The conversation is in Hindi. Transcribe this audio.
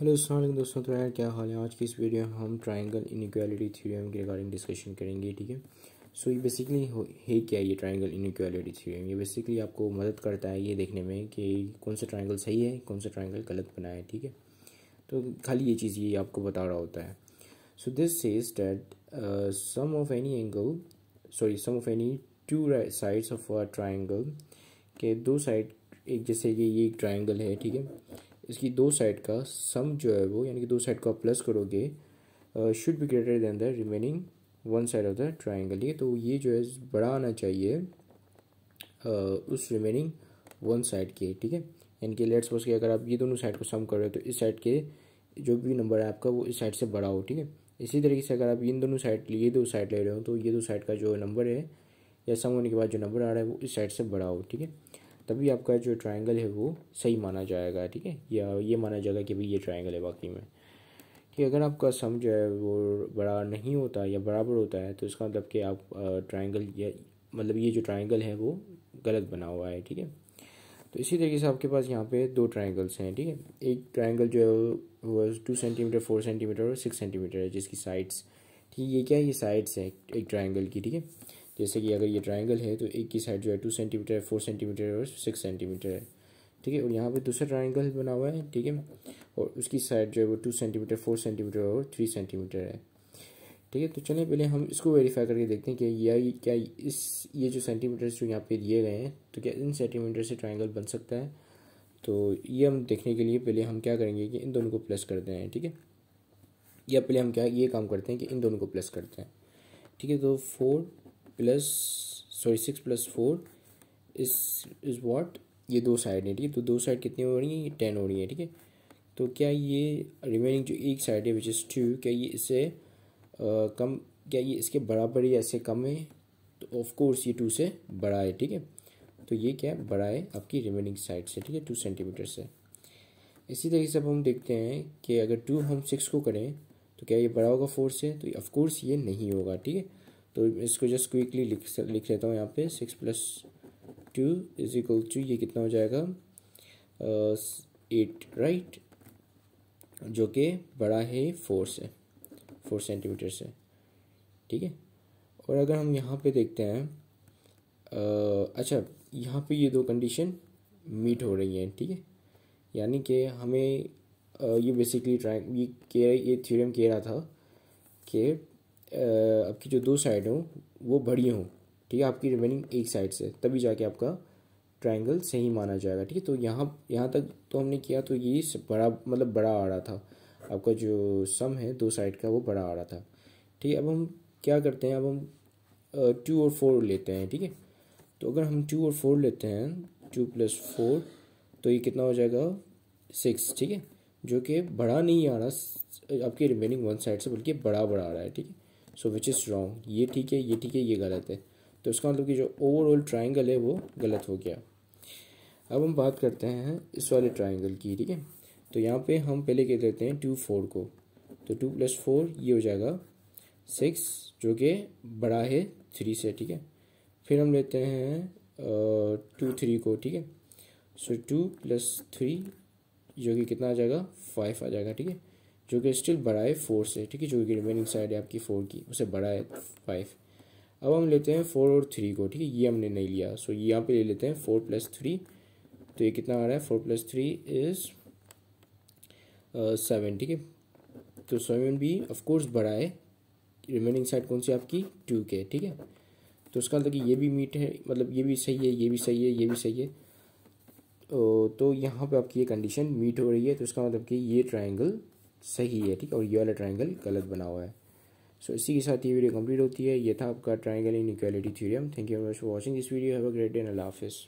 हेलो अलैक्म दोस्तों तो यार क्या हाल है आज की इस वीडियो में हम इन इनक्वालिटी थ्योरम के रिगार्डिंग डिस्कशन करेंगे ठीक है सो ये बेसिकली है क्या ये इन इनक्वालिटी थ्योरम ये बेसिकली आपको मदद करता है ये देखने में कि कौन सा ट्राइंगल सही है कौन सा ट्राइंगल गलत बना है ठीक है तो खाली ये चीज़ ये आपको बता रहा होता है so this says that sum of any angle sorry sum of any two sides of a triangle के दो साइड एक जैसे कि ये एक ट्राइंगल है ठीक है इसकी दो साइड का सम जो है वो यानी कि दो साइड को आप प्लस करोगे should be greater than the remaining one side of the triangle ये तो ये जो है बड़ा आना चाहिए uh, उस रिमेनिंग वन साइड के ठीक है यानी कि लेट्स सपोज कि अगर आप ये दोनों साइड को सम कर रहे हो तो इस साइड के जो भी नंबर है आपका वो इस साइड से बड़ा हो ठीक है इसी तरीके से अगर आप इन दोनों साइड ये दो साइड ले रहे हो तो ये दो साइड का जो नंबर है या सम होने के बाद जो नंबर आ रहा है वो इस साइड से बड़ा हो ठीक है तभी आपका जो ट्राइंगल है वो सही माना जाएगा ठीक है या ये माना जाएगा कि भाई ये ट्राइंगल है वाकई में कि अगर आपका सम जो है वो बड़ा नहीं होता या बराबर होता है तो इसका मतलब कि आप ट्राइंगल या मतलब ये जो ट्राइंगल है वो गलत बना हुआ है ठीक है तो इसी तरीके से आपके पास यहाँ पे दो ट्राइंगल्स हैं ठीक है थीके? एक ट्राइंगल जो है वो टू सेंटीमीटर फोर सेंटीमीटर और सिक्स सेंटीमीटर है जिसकी साइड्स ठीक है ये क्या है ये साइड्स हैं एक ट्राइंगल की ठीक है जैसे कि अगर ये ट्राइंगल है तो एक की साइड जो है टू सेंटीमीटर है फोर सेंटीमीटर है और सिक्स सेंटीमीटर है ठीक है और यहाँ पे दूसरा ट्राइंगल बना हुआ है ठीक है और उसकी साइड जो है वो टू सेंटीमीटर फोर सेंटीमीटर और थ्री सेंटीमीटर है ठीक है तो चलिए पहले हम इसको वेरीफाई करके देखते हैं कि यह क्या इस ये जो सेंटीमीटर्स जो यहाँ पे दिए गए हैं तो क्या इन सेंटीमीटर से ट्राइंगल बन सकता है तो ये हम देखने के लिए पहले हम क्या करेंगे कि इन दोनों को प्लस करते हैं ठीक है या पहले हम क्या ये काम करते हैं कि इन दोनों को प्लस करते हैं ठीक है तो four plus sorry six plus four is is what ये दो साइड है ठीक है तो दो साइड कितनी हो रही है टेन हो रही है ठीक है तो क्या ये रिमेनिंग जो एक साइड है विच इज़ टू क्या ये इससे कम क्या ये इसके बराबर या इससे कम है तो ऑफ कोर्स ये टू से बड़ा है ठीक है तो ये क्या है बड़ा है आपकी रिमेनिंग साइड से ठीक है टू सेंटीमीटर से इसी तरीके से अब हम देखते हैं कि अगर टू हम सिक्स को करें तो क्या ये बड़ा होगा फोर से तो ऑफकोर्स ये नहीं होगा ठीक है तो इसको जस्ट क्विकली लिख लिख लेता हूँ यहाँ पे six plus two is equal to ये कितना हो जाएगा एट uh, राइट right? जो कि बड़ा है फोर से फोर सेंटीमीटर से ठीक है और अगर हम यहाँ पे देखते हैं uh, अच्छा यहाँ पे ये दो कंडीशन मीट हो रही हैं ठीक है यानी कि हमें uh, ये बेसिकली ट्राइंग ये ये थ्योरम कह रहा था कि आपकी जो दो साइड हों वो बड़ी हों ठीक है आपकी रिमेनिंग एक साइड से तभी जाके आपका ट्राइंगल सही माना जाएगा ठीक है तो यहाँ यहाँ तक तो हमने किया तो ये बड़ा मतलब बड़ा आ रहा था आपका जो सम है दो साइड का वो बड़ा आ रहा था ठीक है अब हम क्या करते हैं अब हम टू और फोर लेते हैं ठीक है तो अगर हम टू और फोर लेते हैं टू प्लस फोर तो ये कितना हो जाएगा सिक्स ठीक है जो कि बड़ा नहीं आ रहा आपकी रिमेनिंग वन साइड से बल्कि बड़ा बड़ा आ रहा है ठीक है सो विच इज़ रॉन्ग ये ठीक है ये ठीक है ये गलत है तो इसका मतलब कि जो ओवरऑल ट्राइंगल है वो गलत हो गया अब हम बात करते हैं इस वाले ट्राइंगल की ठीक है तो यहाँ पे हम पहले कह देते हैं टू फोर को तो टू प्लस फोर ये हो जाएगा सिक्स जो कि बड़ा है थ्री से ठीक है फिर हम लेते हैं टू थ्री को ठीक है सो टू प्लस थ्री जो कि कितना आ जाएगा फाइव आ जाएगा ठीक है जो कि स्टिल बड़ा है फोर से ठीक है जो कि रिमेनिंग साइड है आपकी फोर की उसे बड़ा है फाइव अब हम लेते हैं फोर और थ्री को ठीक है ये हमने नहीं लिया सो ये यहाँ पे ले लेते हैं फोर प्लस थ्री तो ये कितना आ रहा है four plus three is seven ठीक है तो सेवन भी ऑफकोर्स बड़ा है रिमेनिंग साइड कौन सी आपकी टू के ठीक है तो उसका मतलब कि ये भी मीट है मतलब ये भी सही है ये भी सही है ये भी सही है तो, तो यहाँ पे आपकी ये कंडीशन मीट हो रही है तो इसका मतलब कि ये ट्रायंगल सही है ठीक है और ये वाला ट्राइंगल गलत बना हुआ है सो so, इसी के साथ ये वीडियो कंप्लीट होती है ये था आपका triangle inequality theorem thank you very much for watching this video have a great day and अल्लाह हाफिज़